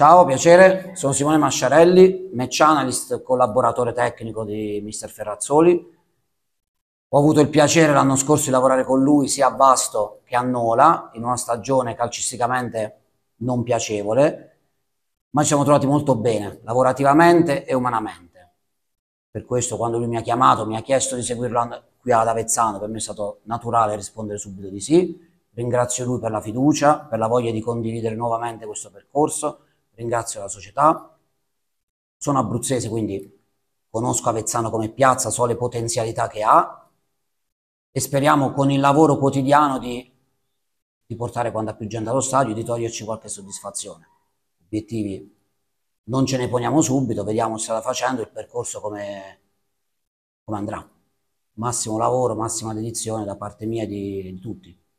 Ciao, piacere, sono Simone Masciarelli, match analyst, collaboratore tecnico di Mister Ferrazzoli. Ho avuto il piacere l'anno scorso di lavorare con lui sia a Vasto che a Nola, in una stagione calcisticamente non piacevole, ma ci siamo trovati molto bene, lavorativamente e umanamente. Per questo quando lui mi ha chiamato, mi ha chiesto di seguirlo qui ad Avezzano, per me è stato naturale rispondere subito di sì. Ringrazio lui per la fiducia, per la voglia di condividere nuovamente questo percorso ringrazio la società. Sono abruzzese, quindi conosco Avezzano come piazza, so le potenzialità che ha e speriamo con il lavoro quotidiano di, di portare quanta più gente allo stadio, di toglierci qualche soddisfazione. Obiettivi non ce ne poniamo subito, vediamo se sta facendo il percorso come, come andrà. Massimo lavoro, massima dedizione da parte mia e di, di tutti.